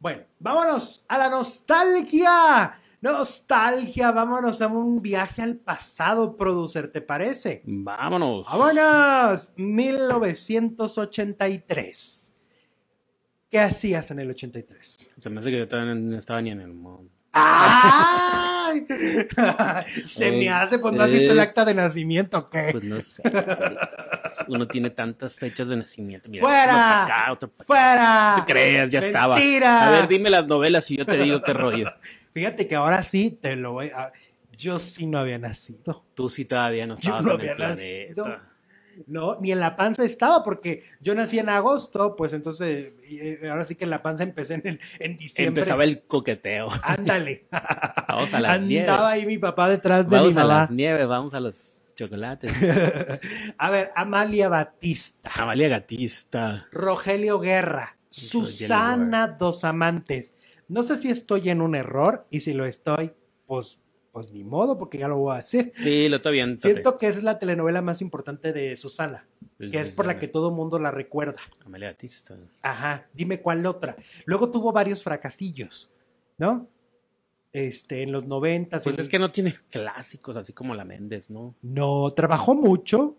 Bueno, vámonos a la nostalgia. Nostalgia, vámonos a un viaje al pasado, producer, ¿te parece? Vámonos. Vámonos. 1983. ¿Qué hacías en el 83? Se me hace que yo estaba, no estaba ni en el mundo. ¡Ay! Se me hace, cuando pues, has eh, dicho el acta de nacimiento, ¿qué? Pues no sé. Uno tiene tantas fechas de nacimiento. ¡Fuera! ¡Fuera! ¿Tú crees? Ya estaba. ¡Mentira! A ver, dime las novelas y yo te digo qué rollo. Fíjate que ahora sí te lo voy a. Yo sí no había nacido. Tú sí todavía no estabas yo no en había nacido. planeta. ¿no? Ni en la panza estaba, porque yo nací en agosto, pues entonces, eh, ahora sí que en la panza empecé en, el, en diciembre. Empezaba el coqueteo. Ándale. vamos Andaba ahí mi papá detrás de vamos mi Vamos a las nieves, vamos a los chocolates. a ver, Amalia Batista. Amalia Gatista. Rogelio Guerra. Susana Dos Amantes. No sé si estoy en un error y si lo estoy, pues pues ni modo, porque ya lo voy a decir. Sí, lo está bien. Siento que es la telenovela más importante de Susana, que es por la que todo mundo la recuerda. Amelia Ajá, dime cuál otra. Luego tuvo varios fracasillos, ¿no? Este, en los noventas. Pues es que no tiene clásicos así como la Méndez, ¿no? No, trabajó mucho,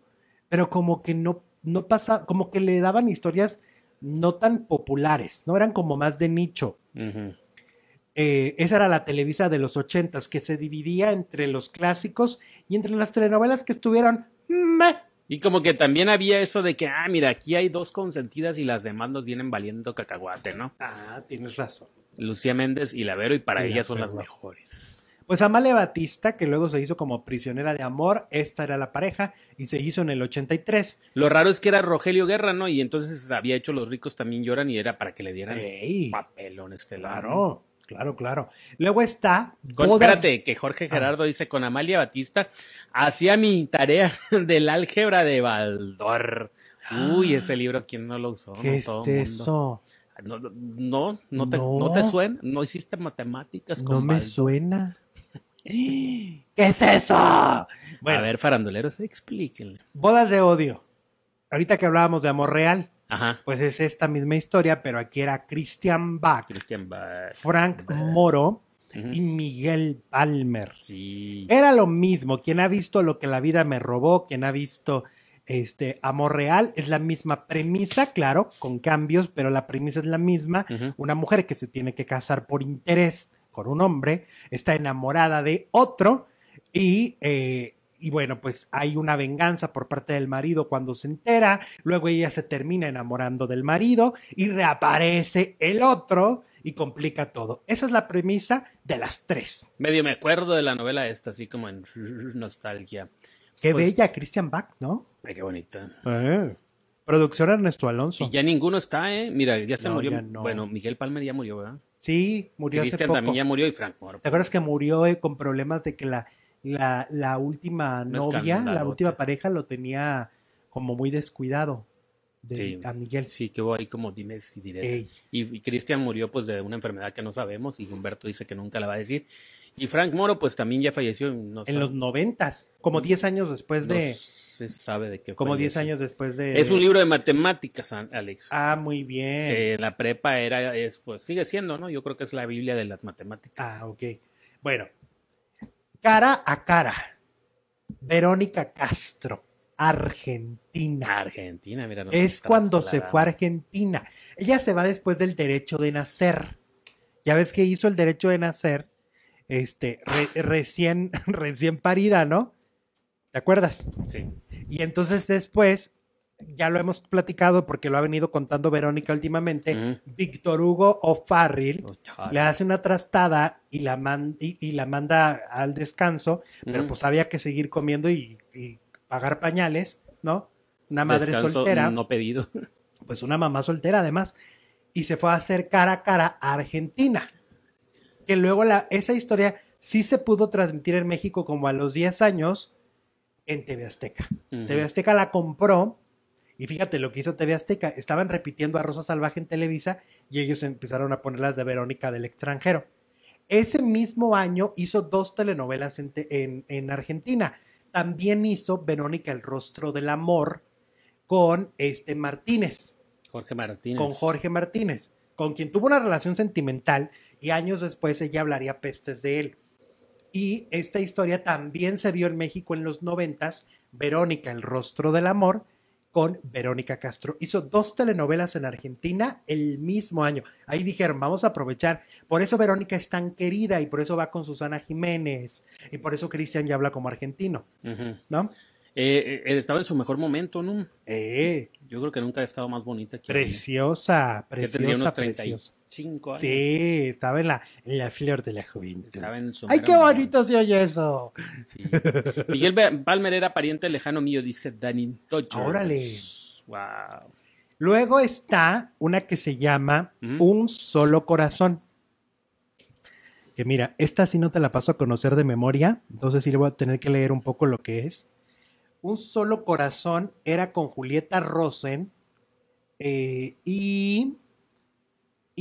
pero como que no, no pasa, como que le daban historias no tan populares, ¿no? Eran como más de nicho. Ajá eh, esa era la Televisa de los ochentas, que se dividía entre los clásicos y entre las telenovelas que estuvieron... y como que también había eso de que, ah, mira, aquí hay dos consentidas y las demás nos vienen valiendo cacahuate, ¿no? Ah, tienes razón. Lucía Méndez y Lavero, y para ellas son las mejores. Pues Amalia Batista, que luego se hizo como prisionera de amor, esta era la pareja, y se hizo en el 83. Lo raro es que era Rogelio Guerra, ¿no? Y entonces había hecho Los ricos también lloran y era para que le dieran papel papelón este Claro claro, claro. Luego está. Espérate, que Jorge Gerardo dice: con Amalia Batista, hacía mi tarea del álgebra de Baldor. Uy, ah. ese libro, ¿quién no lo usó? ¿Qué es eso? No, no, te, suena. No hiciste matemáticas con No me suena. ¿Qué es eso? a ver, faranduleros, explíquenle. Bodas de odio. Ahorita que hablábamos de amor real pues es esta misma historia, pero aquí era Christian Bach, Frank Moro y Miguel Palmer. Sí. Era lo mismo. Quien ha visto lo que la vida me robó, quien ha visto este Amor Real es la misma premisa, claro, con cambios, pero la premisa es la misma. Una mujer que se tiene que casar por interés con un hombre, está enamorada de otro y eh, y bueno, pues hay una venganza por parte del marido cuando se entera, luego ella se termina enamorando del marido y reaparece el otro y complica todo. Esa es la premisa de las tres. Medio me acuerdo de la novela esta, así como en nostalgia. Qué pues bella Christian Bach, ¿no? Ay, qué bonita. Eh, producción Ernesto Alonso. Y ya ninguno está, ¿eh? Mira, ya se murió. Bueno, Miguel Palmer ya murió, ¿verdad? Sí, murió Cristian hace poco. también ya murió y Frank Moro. ¿Te acuerdas que murió eh, con problemas de que la la, última novia, la última pareja lo tenía como muy descuidado de, a Miguel. Sí, que ahí como dime si diré. Y, Cristian murió pues de una enfermedad que no sabemos y Humberto dice que nunca la va a decir. Y Frank Moro pues también ya falleció. No en los noventas, como mm, diez años después de... se sabe de qué. Como diez años después de... Es un libro de matemáticas, Alex. Ah, muy bien. la prepa era, es, pues sigue siendo, ¿no? Yo creo que es la Biblia de las matemáticas. Ah, ok. Bueno, cara a cara. Verónica Castro, Argentina. Argentina, mira. Es cuando se fue a Argentina. Ella se va después del derecho de nacer. Ya ves que hizo el derecho de nacer, este, recién, recién parida, ¿no? ¿Te acuerdas? Sí. Y entonces después ya lo hemos platicado porque lo ha venido contando Verónica últimamente, Víctor Hugo O'Farrill oh, le hace una trastada y la, manda al descanso, pero pues había que seguir comiendo y, pagar pañales, ¿no? Una madre soltera. No pedido. Pues una mamá soltera además. Y se fue a hacer cara a cara a Argentina. Que luego esa historia sí se pudo transmitir en México como a los 10 años en TV Azteca. TV Azteca la compró y fíjate lo que hizo TV Azteca. Estaban repitiendo a Rosa Salvaje en Televisa y ellos empezaron a ponerlas de Verónica del extranjero. Ese mismo año hizo dos telenovelas en, Argentina. También hizo Verónica el rostro del amor con este Martínez. Jorge Martínez. Con Jorge Martínez, con quien tuvo una relación sentimental y años después ella hablaría pestes de él. Y esta historia también se vio en México en los noventas, Verónica, el rostro del amor, con Verónica Castro. Hizo dos telenovelas en Argentina el mismo año. Ahí dijeron, vamos a aprovechar. Por eso Verónica es tan querida y por eso va con Susana Jiménez. Y por eso Cristian ya habla como argentino. ¿No? Eh, eh, estaba en su mejor momento, ¿no? Eh. Yo creo que nunca ha estado más bonita. Que preciosa, preciosa, preciosa cinco Sí, estaba en la, flor de la juventud. ¡Ay, qué bonito se oye eso! Miguel Palmer era pariente lejano mío, dice Danny ¡Órale! ¡Wow! Luego está una que se llama Un solo corazón. Que mira, esta sí no te la paso a conocer de memoria, entonces sí le voy a tener que leer un poco lo que es. Un solo corazón era con Julieta Rosen eh, y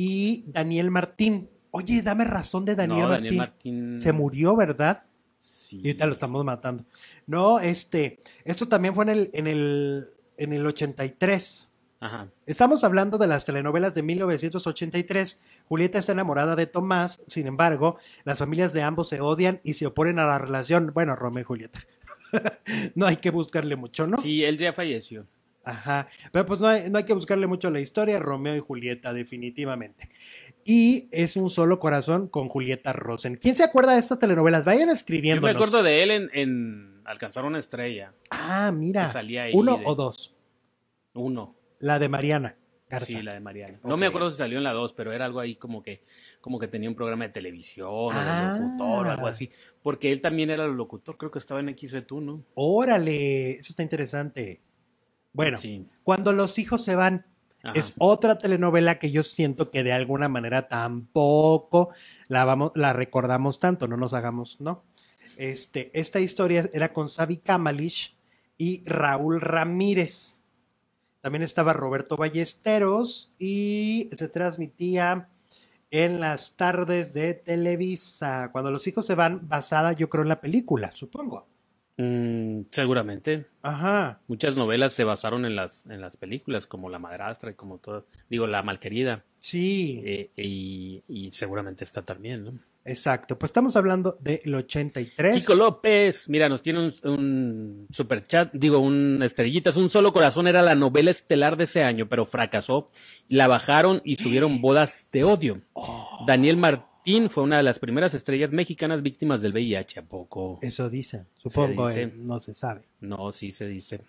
y Daniel Martín. Oye, dame razón de Daniel, Martín. Se murió, ¿verdad? Sí. Y ahorita lo estamos matando. No, este, esto también fue en el, en el, en el 83. Ajá. Estamos hablando de las telenovelas de 1983. Julieta está enamorada de Tomás, sin embargo, las familias de ambos se odian y se oponen a la relación. Bueno, Romeo y Julieta. no hay que buscarle mucho, ¿no? Sí, él ya falleció. Ajá. Pero pues no hay, no hay, que buscarle mucho la historia, Romeo y Julieta, definitivamente. Y es un solo corazón con Julieta Rosen. ¿Quién se acuerda de estas telenovelas? Vayan escribiendo. Yo me acuerdo de él en, Alcanzar una estrella. Ah, mira. ¿Uno o dos? Uno. La de Mariana. Sí, la de Mariana. No me acuerdo si salió en la dos, pero era algo ahí como que, como que tenía un programa de televisión, o ah. locutor, o algo así. Porque él también era el locutor, creo que estaba en XB2, ¿no? Órale, eso está interesante. Bueno, cuando los hijos se van, es otra telenovela que yo siento que de alguna manera tampoco la, la recordamos tanto, no nos hagamos, ¿no? Este, esta historia era con Sabi Kamalish y Raúl Ramírez. También estaba Roberto Ballesteros y se transmitía en las tardes de Televisa. Cuando los hijos se van, basada yo creo en la película, supongo. Mm, seguramente. Ajá. Muchas novelas se basaron en las, en las películas, como La Madrastra y como todo, digo, La Malquerida. Sí. Eh, y, seguramente está también, ¿no? Exacto, pues estamos hablando del 83. Chico López, mira, nos tiene un, super chat, digo, un estrellitas, un solo corazón era la novela estelar de ese año, pero fracasó, la bajaron y subieron bodas de odio. Oh. Daniel Martínez fue una de las primeras estrellas mexicanas víctimas del VIH, ¿a poco? Eso dicen, supongo, eh, no se sabe. No, sí se dice.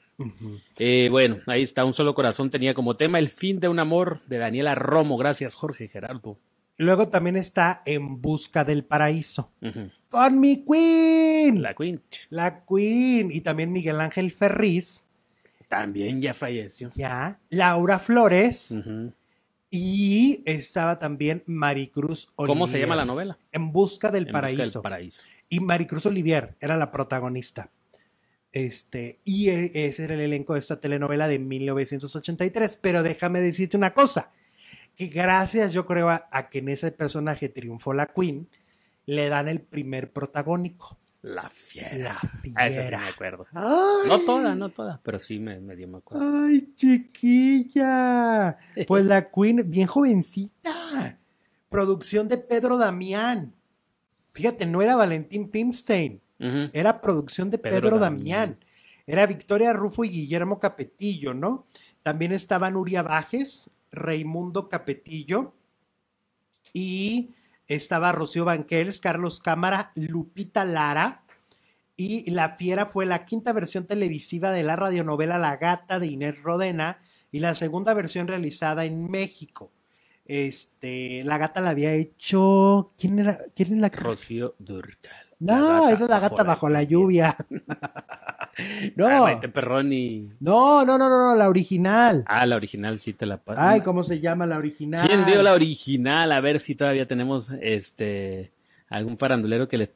Eh, bueno, ahí está, Un Solo Corazón tenía como tema El fin de un amor de Daniela Romo. Gracias, Jorge Gerardo. Luego también está En Busca del Paraíso. Con mi Queen. La Queen. La Queen. Y también Miguel Ángel Ferriz. También ya falleció. Ya. Laura Flores. Y estaba también Maricruz Olivier. ¿Cómo se llama la novela? En busca del, paraíso. Busca paraíso. Y Maricruz Olivier era la protagonista. Este, y e, ese era el elenco de esta telenovela de 1983. Pero déjame decirte una cosa, que gracias yo creo a, a que en ese personaje triunfó la Queen, le dan el primer protagónico. La fiera. La fiera. sí me acuerdo. No todas, no todas, pero sí me, dio me acuerdo. Ay, chiquilla. Pues la Queen, bien jovencita. Producción de Pedro Damián. Fíjate, no era Valentín Pimstein. Era producción de Pedro, Damián. Era Victoria Rufo y Guillermo Capetillo, ¿no? También estaban Uria Bajes, Raimundo Capetillo y estaba Rocío Banquels, Carlos Cámara, Lupita Lara. Y La Fiera fue la quinta versión televisiva de la radionovela La Gata de Inés Rodena y la segunda versión realizada en México. Este, la gata la había hecho. ¿Quién era? ¿Quién es la Rocío Durcal. No, esa es la gata bajo la lluvia. no. No, no, no, no, la original. Ah, la original sí te la paso. Ay, ¿cómo se llama la original? ¿Quién dio la original? A ver si todavía tenemos este algún farandulero que le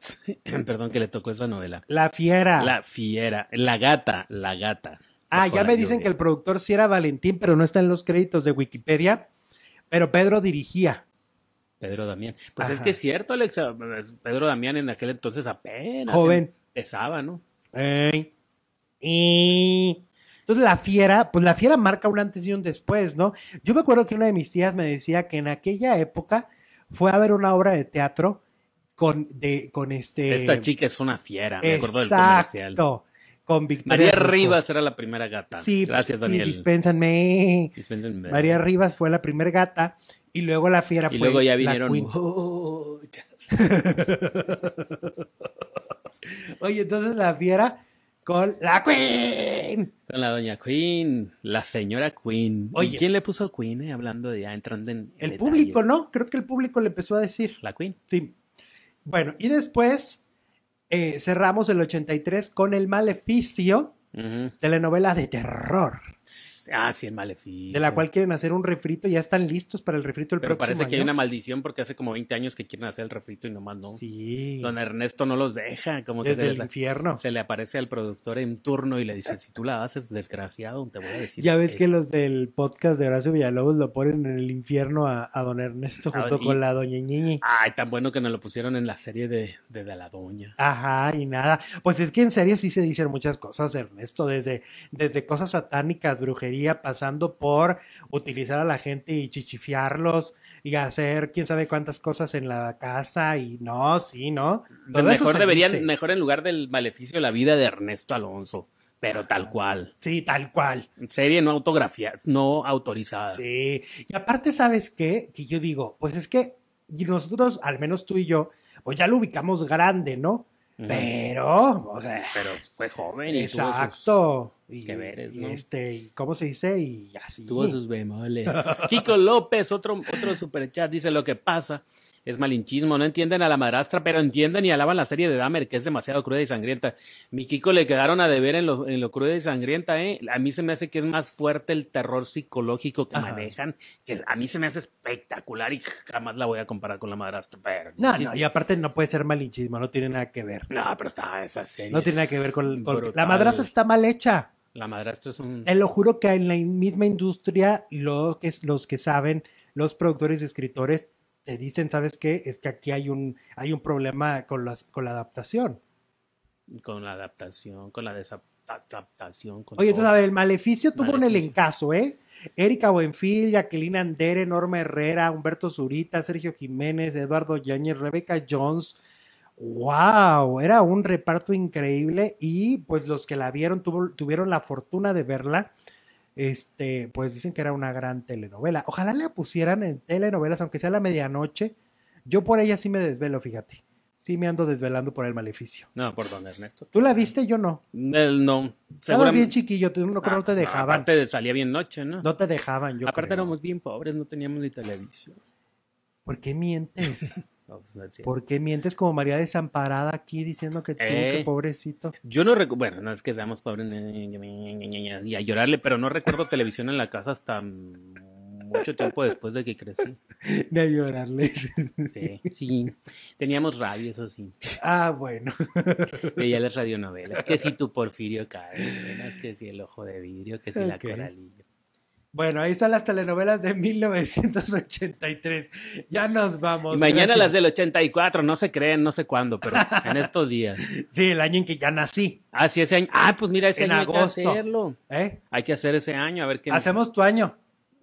perdón que le tocó esa novela. La fiera. La fiera, la gata, la gata. Ah, ya me dicen que el productor sí era Valentín, pero no está en los créditos de Wikipedia, pero Pedro dirigía. Pedro Damián. Pues es que es cierto, Alex. Pedro Damián en aquel entonces apenas joven pesaba ¿no? Eh... Y entonces la fiera, pues la fiera marca un antes y un después, ¿no? Yo me acuerdo que una de mis tías me decía que en aquella época fue a ver una obra de teatro con, de, con este... Esta chica es una fiera, me acuerdo del comercial. Con Victoria María Rivas era la primera gata. Sí, gracias, Daniel. Sí, dispénsenme. María Rivas fue la primera gata y luego la fiera fue. Y luego ya vinieron. Oye, entonces la fiera con la Queen. Con la doña Queen, la señora Queen. Oye, ¿Y ¿Quién le puso Queen eh, hablando de ya entrando en... El público, ¿no? Creo que el público le empezó a decir. La Queen. Sí. Bueno, y después eh, cerramos el 83 con El Maleficio, De la telenovela de terror. Ah, sí, De la cual quieren hacer un refrito, ya están listos para el refrito el Pero parece que hay una maldición porque hace como 20 años que quieren hacer el refrito y nomás no. Sí. Don Ernesto no los deja. Como Desde se el infierno. Se le aparece al productor en turno y le dice, si tú la haces, desgraciado, te voy a decir. Ya ves que los del podcast de Horacio Villalobos lo ponen en el infierno a, Don Ernesto ah, junto con la Doña Ñiñi. Ay, tan bueno que nos lo pusieron en la serie de, de, la Doña. Ajá, y nada. Pues es que en serio sí se dicen muchas cosas, Ernesto, desde, desde cosas satánicas, brujería pasando por utilizar a la gente y chichifiarlos y hacer quién sabe cuántas cosas en la casa y no, sí, ¿no? mejor deberían, mejor en lugar del maleficio de la vida de Ernesto Alonso. Pero ah, tal cual. Sí, tal cual. Serie no autografía, no autorizada. Sí. Y aparte, ¿sabes qué? Que yo digo, pues es que nosotros, al menos tú y yo, pues ya lo ubicamos grande, ¿no? Pero, o sea. Pero fue joven. exacto. Y, Este, ¿cómo se dice? Y así. Tuvo sus bemoles. Kiko López, otro, otro chat dice lo que pasa. Es malinchismo, no entienden a la madrastra, pero entienden y alaban la serie de Dahmer, que es demasiado cruda y sangrienta. Mi Kiko le quedaron a deber en lo, en lo cruda y sangrienta, ¿eh? A mí se me hace que es más fuerte el terror psicológico que manejan, que a mí se me hace espectacular y jamás la voy a comparar con la madrastra. Pero no, y aparte no puede ser malinchismo, no tiene nada que ver. No, pero está esa serie. No tiene nada que ver con. con la madrastra está mal hecha. La madrastra es un... Te lo juro que en la misma industria que, los que saben, los productores y escritores, te dicen, ¿sabes qué? Es que aquí hay un, hay un problema con, las, con la adaptación. Con la adaptación, con la desadaptación. Oye, tú sabes, el maleficio, tuvo en el encaso, ¿eh? Erika Buenfil, Jacqueline Andere, Norma Herrera, Humberto Zurita, Sergio Jiménez, Eduardo Yáñez, Rebeca Jones, ¡Wow! Era un reparto increíble y pues los que la vieron tuvieron la fortuna de verla. Este, pues dicen que era una gran telenovela. Ojalá la pusieran en telenovelas, aunque sea la medianoche. Yo por ella sí me desvelo, fíjate. Sí me ando desvelando por el maleficio. No, por Ernesto. ¿Tú la viste? Yo no. no. Estabas bien chiquillo, no, no te ah, dejaban. Aparte salía bien noche, ¿no? No te dejaban, yo Aparte éramos bien pobres, no teníamos ni televisión. ¿Por qué mientes? Pues, ¿Por qué mientes como María desamparada aquí diciendo que tú, eh, pobrecito? Yo no recuerdo, bueno, no es que seamos pobres y a llorarle, pero no recuerdo televisión en la casa hasta mucho tiempo después de que crecí. De a llorarle. Sí, sí. Teníamos radio, eso sí. Ah, bueno. Veía las radionovelas. Que si tu Porfirio cae, que si el ojo de vidrio, que si la coralilla. Bueno, ahí están las telenovelas de 1983. Ya nos vamos. mañana las del 84, no se creen, no sé cuándo, pero en estos días. sí, el año en que ya nací. Ah, sí, ese año. Ah, pues mira, ese año hay que hacerlo. ¿Eh? Hay que hacer ese año, a ver qué. Hacemos tu año.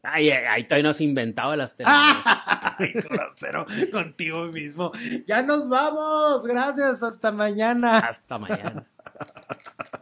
Ay, eh, ahí todavía no has inventado las telenovelas. Ay, contigo mismo. Ya nos vamos. Gracias. Hasta mañana. Hasta mañana.